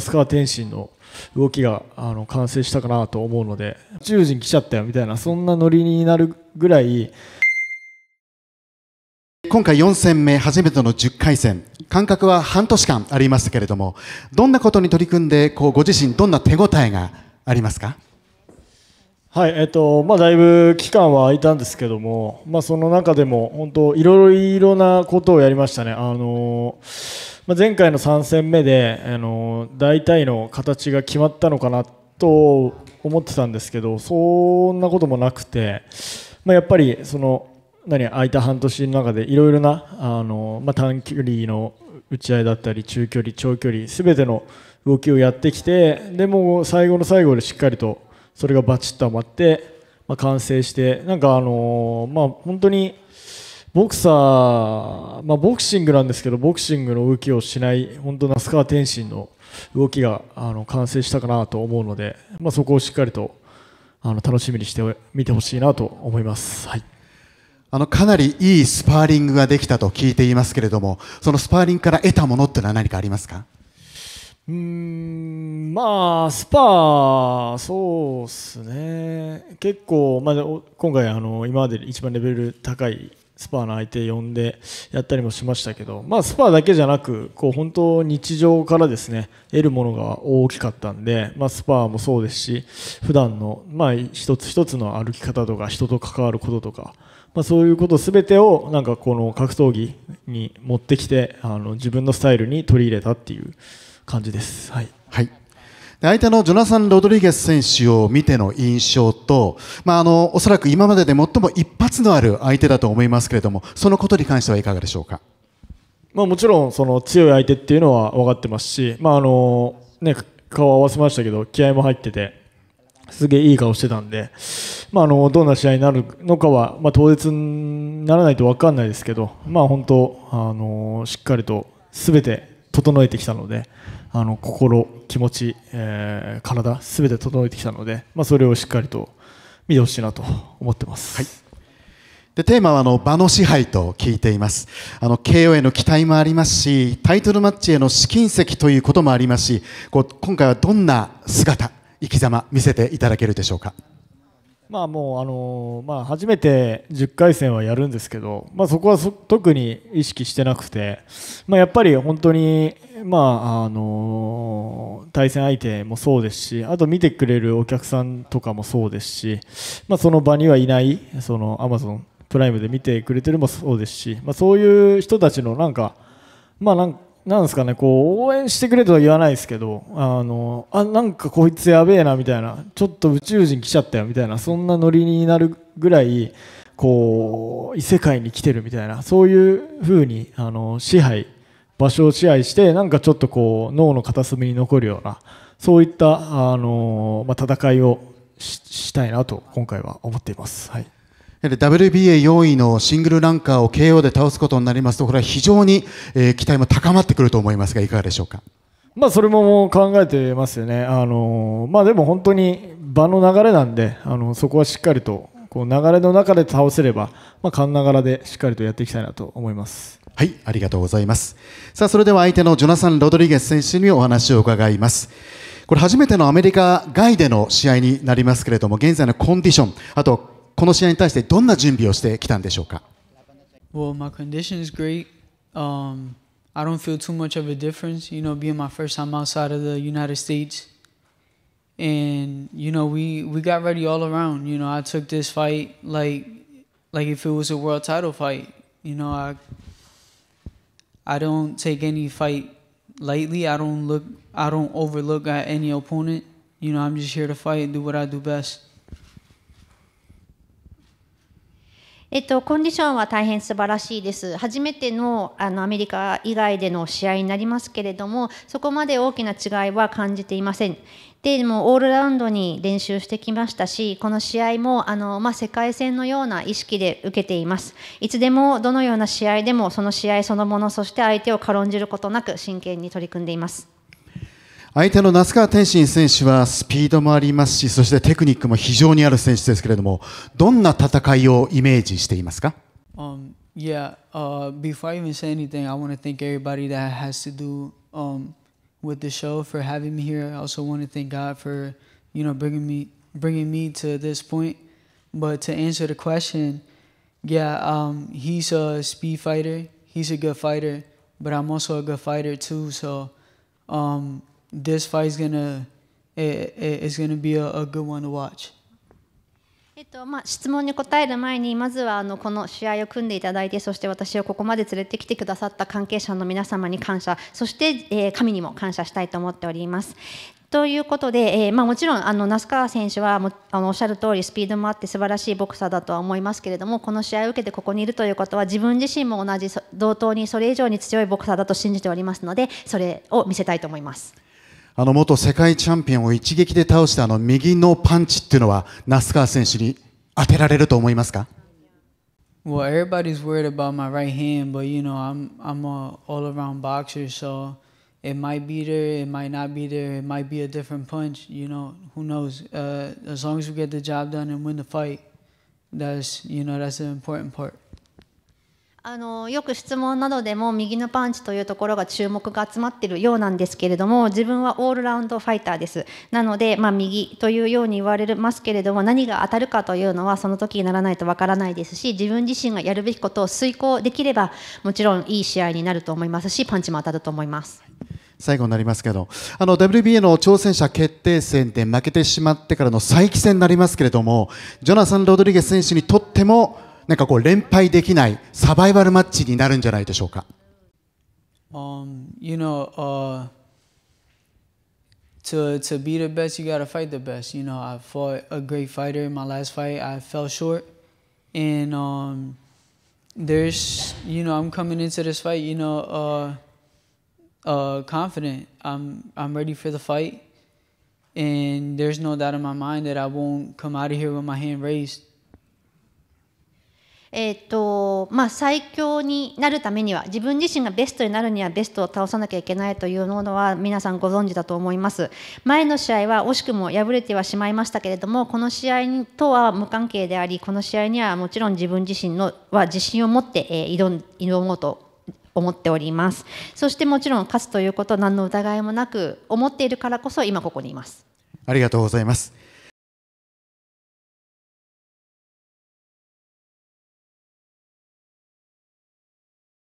須川天心の動きがあの完成したかなと思うので宇宙人来ちゃったよみたいなそんなノリになるぐらい今回4戦目初めての10回戦間隔は半年間ありましたけれどもどんなことに取り組んでこうご自身どんな手応えがありますかはいえっとまあ、だいぶ期間は空いたんですけども、まあ、その中でも本当いろいろなことをやりましたね。あのまあ、前回の3戦目で、あの大体の形が決まったのかなと思ってたんですけどそんなこともなくて、まあ、やっぱりその何空いた半年の中でいろいろなあの、まあ、短距離の打ち合いだったり中距離、長距離すべての動きをやってきてでも最後の最後でしっかりとそれがバチッと余まって、まあ、完成してなんかあのまあ、本当に。ボクサー、まあ、ボクシングなんですけどボクシングの動きをしない本当那須川天心の動きがあの完成したかなと思うので、まあ、そこをしっかりとあの楽しみにして見てほしいなと思います。はいあのかなりいいスパーリングができたと聞いていますけれども、そのスパーリングから得たものっていうのは何かありますかうんまあ、スパー、そうですね、結構、まあ、今回あの、今まで一番レベル高いスパーの相手呼んでやったりもしましたけど、まあ、スパーだけじゃなくこう本当日常からですね得るものが大きかったんで、まあ、スパーもそうですし普段のまあ一つ一つの歩き方とか人と関わることとか、まあ、そういうこと全てをなんかこの格闘技に持ってきてあの自分のスタイルに取り入れたっていう感じです。はい、はい相手のジョナサン・ロドリゲス選手を見ての印象と、まあ、あのおそらく今までで最も一発のある相手だと思いますけれどもそのことに関してはいかがでしょうか、まあ、もちろんその強い相手っていうのは分かってますし、まああのね、顔を合わせましたけど気合も入っててすげえいい顔してたんで、まあ、あのどんな試合になるのかは、まあ、当日にならないと分かんないですけど、まあ、本当あのしっかりと全て整えてきたのであの心、気持ち、えー、体すべて整えてきたので、まあ、それをしっかりと見てほしいなと思ってます。はいでテーマはあの場の支配と聞いていますあの KO への期待もありますしタイトルマッチへの試金石ということもありますしこう今回はどんな姿生き様見せていただけるでしょうか。まあもうあのまあ、初めて10回戦はやるんですけど、まあ、そこは特に意識してなくて、まあ、やっぱり本当に、まああの対戦相手もそうですしあと見てくれるお客さんとかもそうですし、まあ、その場にはいないその Amazon プライムで見てくれてるもそうですし、まあ、そういう人たちのなんか、まあ、なんなんですかねこう応援してくれとは言わないですけどあのあなんかこいつやべえなみたいなちょっと宇宙人来ちゃったよみたいなそんなノリになるぐらいこう異世界に来てるみたいなそういう風にあの支配場所を支配してなんかちょっとこう脳の片隅に残るようなそういったあの、まあ、戦いをしたいなと今回は思っています。はい WBA4 位のシングルランカーを KO で倒すことになりますと、これは非常に、えー、期待も高まってくると思いますが、いかがでしょうか。まあ、それも考えてますよね、あのまあ、でも本当に場の流れなんで、あのそこはしっかりとこう流れの中で倒せれば、まあ、勘ながらでしっかりとやっていきたいなと思います。はい、ありがとうございます。さあ、それでは相手のジョナサン・ロドリゲス選手にお話を伺います。これ初めてのアメリカ外での試合になりますけれども、現在のコンディション、あと Well, my condition is great.、Um, I don't feel too much of a difference, you know, being my first time outside of the United States. And, you know, we, we got ready all around. You know, I took this fight like like if it was a world title fight. You know, I I don't take any fight lightly. I don't look I don't overlook at any opponent. You know, I'm just here to fight and do what I do best. えっと、コンディションは大変素晴らしいです。初めてのあのアメリカ以外での試合になりますけれども、そこまで大きな違いは感じていません。でもオールラウンドに練習してきましたし、この試合もあの、まあ、世界戦のような意識で受けています。いつでもどのような試合でも、その試合そのもの、そして相手を軽んじることなく真剣に取り組んでいます。相手の那須川天心選手はスピードもありますし、そしてテクニックも非常にある選手ですけれども、どんな戦いをイメージしていますか、um, Yeah,、uh, before I even say anything, I want to thank everybody that has to do、um, with the show for having me here. I also want to thank God for, you know, bringing me, bringing me to this point. But to answer the question, yeah, um, he's a speed fighter. He's a good fighter, but I'm also a good fighter too. So, um, this fight is gonna is gonna be a, a good one to watch. えっとまあ、質問に答える前にまずはあのこの試合を組んでいただいてそして私をここまで連れてきてくださった関係者の皆様に感謝そして、えー、神にも感謝したいと思っております。ということで、えーまあ、もちろんあの那須川選手はもあのおっしゃる通りスピードもあって素晴らしいボクサーだとは思いますけれどもこの試合を受けてここにいるということは自分自身も同じ同等にそれ以上に強いボクサーだと信じておりますのでそれを見せたいと思います。あの元世界チャンピオンを一撃で倒したあの右のパンチっていうのは、那須川選手に当てられると思いますか Well, everybody's worried about my right hand, but you know, I'm, I'm a all around boxer, so it might be there, it might not be there, it might be a different punch, you know, who knows? Uh, as long as we get the job done and win the fight, that's, you know, that's the important part. あのよく質問などでも右のパンチというところが注目が集まっているようなんですけれども自分はオールラウンドファイターですなので、まあ、右というように言われますけれども何が当たるかというのはその時にならないとわからないですし自分自身がやるべきことを遂行できればもちろんいい試合になると思いますしパンチも当たると思います。最後になりますけど、あの WBA の挑戦者決定戦で負けてしまってからの再起戦になりますけれども、ジョナサン・ロドリゲス選手にとってもなんかこう連敗できないサバイバルマッチになるんじゃないでしょうか。Um, you know, uh, to, to be the best, you got to fight the best. You know, I fought a great fighter in my last fight, I fell short. And um, there's, you know, I'm coming into this fight, you know, uh, uh, confident. I'm, I'm ready for the fight. And there's no doubt in my mind that I won't come out of here with my hand raised. えーとまあ、最強になるためには自分自身がベストになるにはベストを倒さなきゃいけないというものは皆さんご存知だと思います前の試合は惜しくも敗れてはしまいましたけれどもこの試合とは無関係でありこの試合にはもちろん自分自身のは自信を持って、えー、挑挑もうと思っておりますそしてもちろん勝つということ何の疑いもなく思っているからこそ今ここにいますありがとうございます